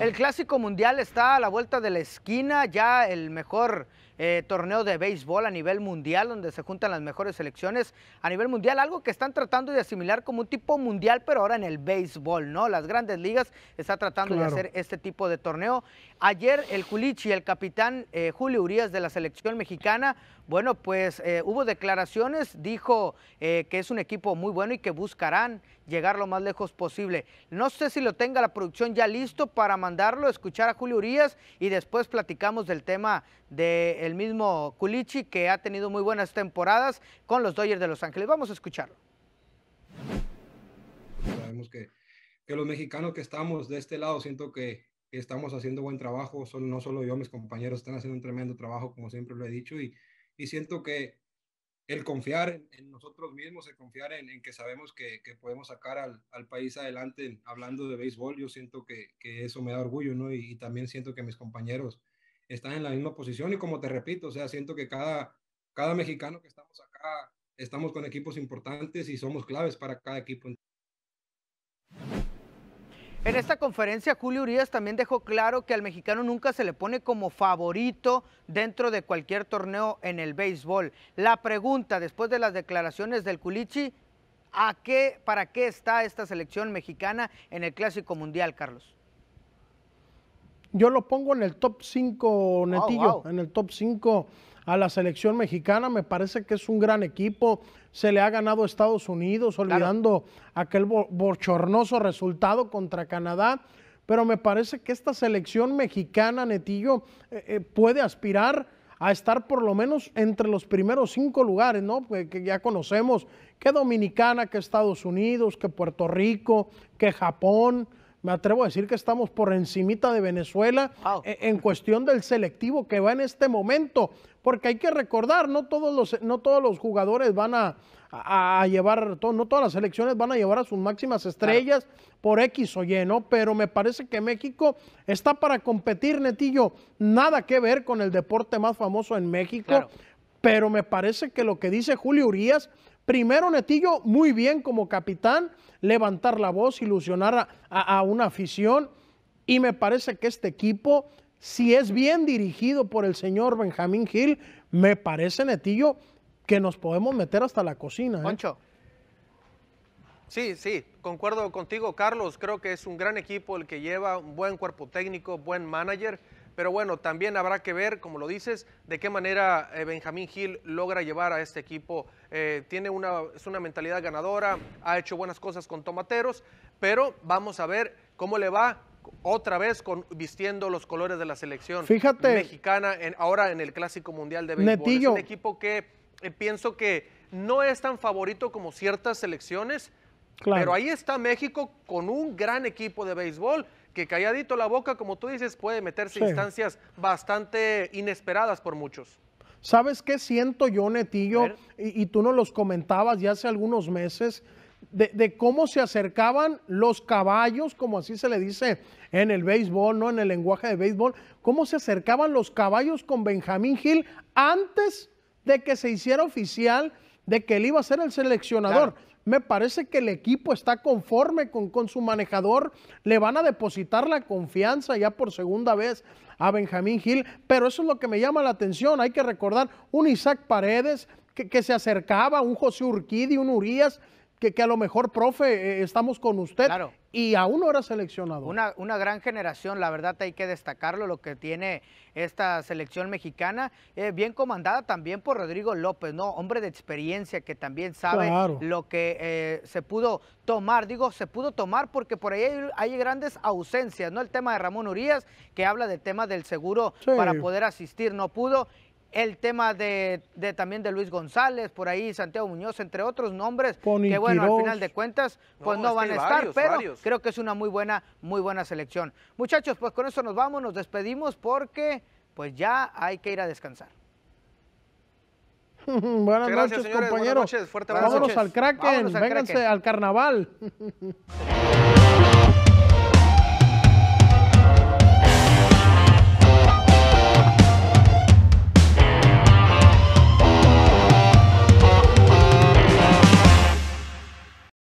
El clásico mundial está a la vuelta de la esquina, ya el mejor eh, torneo de béisbol a nivel mundial, donde se juntan las mejores selecciones a nivel mundial, algo que están tratando de asimilar como un tipo mundial, pero ahora en el béisbol, ¿no? Las grandes ligas está tratando de hacer este tipo de torneo. Ayer el Culichi, el capitán eh, Julio Urias de la selección mexicana, bueno, pues eh, hubo declaraciones, dijo que es un equipo muy bueno y que buscarán llegar lo más lejos posible. No sé si lo tenga la producción ya listo para mandarlo, escuchar a Julio Urias y después platicamos del tema de el mismo Culichi, que ha tenido muy buenas temporadas con los Dodgers de Los Ángeles. Vamos a escucharlo. Sabemos que, que los mexicanos que estamos de este lado, siento que, estamos haciendo buen trabajo, no solo yo, mis compañeros están haciendo un tremendo trabajo, como siempre lo he dicho, y, y siento que el confiar en, nosotros mismos, el confiar en, que sabemos que, podemos sacar al, país adelante hablando de béisbol, yo siento que, eso me da orgullo, ¿no? Y, y, también siento que mis compañeros están en la misma posición y como te repito, o sea, siento que cada, cada mexicano que estamos acá, estamos con equipos importantes y somos claves para cada equipo. En esta conferencia, Julio Urias también dejó claro que al mexicano nunca se le pone como favorito dentro de cualquier torneo en el béisbol. La pregunta, después de las declaraciones del Culichi, ¿a qué, ¿para qué está esta selección mexicana en el Clásico Mundial, Carlos? yo lo pongo en el top 5, Netillo, en el top 5 a la selección mexicana. Me parece que es un gran equipo. Se le ha ganado Estados Unidos, olvidando aquel bochornoso resultado contra Canadá. Pero me parece que esta selección mexicana, Netillo, eh, eh, puede aspirar a estar por lo menos entre los primeros cinco lugares, ¿no? que ya conocemos que Dominicana, que Estados Unidos, que Puerto Rico, que Japón me atrevo a decir que estamos por encimita de Venezuela e, en, cuestión del selectivo que va en este momento, porque hay que recordar, no todos los, no todos los jugadores van a, llevar, no todas las selecciones van a llevar a sus máximas estrellas por X o Y, ¿no? Pero me parece que México está para competir, Netillo, nada que ver con el deporte más famoso en México, pero me parece que lo que dice Julio Urias Primero Netillo, muy bien como capitán, levantar la voz, ilusionar a, una afición. Y me parece que este equipo, si es bien dirigido por el señor Benjamín Gil, me parece, Netillo, que nos podemos meter hasta la cocina. ¿eh? Sí, sí, concuerdo contigo, Carlos. Creo que es un gran equipo el que lleva un buen cuerpo técnico, buen manager. Pero bueno, también habrá que ver, como lo dices, de qué manera eh, Benjamín Gil logra llevar a este equipo. Eh, tiene una, es una mentalidad ganadora, ha hecho buenas cosas con Tomateros, pero vamos a ver cómo le va otra vez con, vistiendo los colores de la selección mexicana ahora en el Clásico Mundial de Béisbol. Es un equipo que eh, pienso que no es tan favorito como ciertas selecciones, pero ahí está México con un gran equipo de béisbol que calladito la boca, como tú dices, puede meterse instancias bastante inesperadas por muchos. ¿Sabes qué siento yo, Netillo? Y, tú nos los comentabas ya hace algunos meses, de, cómo se acercaban los caballos, como así se le dice en el béisbol, ¿no? En el lenguaje de béisbol, cómo se acercaban los caballos con Benjamín Gil antes de que se hiciera oficial de que él iba a ser el seleccionador. Me parece que el equipo está conforme con, con su manejador. Le van a depositar la confianza ya por segunda vez a Benjamín Gil, pero eso es lo que me llama la atención. Hay que recordar un Isaac Paredes que, que se acercaba, un José Urquidi, un Urias, que, que, a lo mejor, profe, eh, estamos con usted. Claro y aún no era seleccionado. Una, gran generación, la verdad hay que destacarlo, lo que tiene esta selección mexicana, eh, bien comandada también por Rodrigo López, ¿no? Hombre de experiencia que también sabe lo que eh, se pudo tomar, digo, se pudo tomar porque por ahí hay, grandes ausencias, ¿no? El tema de Ramón Urias, que habla del tema del seguro para poder asistir, no pudo, el tema de, también de Luis González, por ahí Santiago Muñoz, entre otros nombres, que bueno, al final de cuentas, pues no, van a estar, pero creo que es una muy buena, muy buena selección. Muchachos, pues con eso nos vamos, nos despedimos porque pues ya hay que ir a descansar. buenas noches, compañeros. Buenas noches, fuerte Vámonos al Vámonos al al carnaval.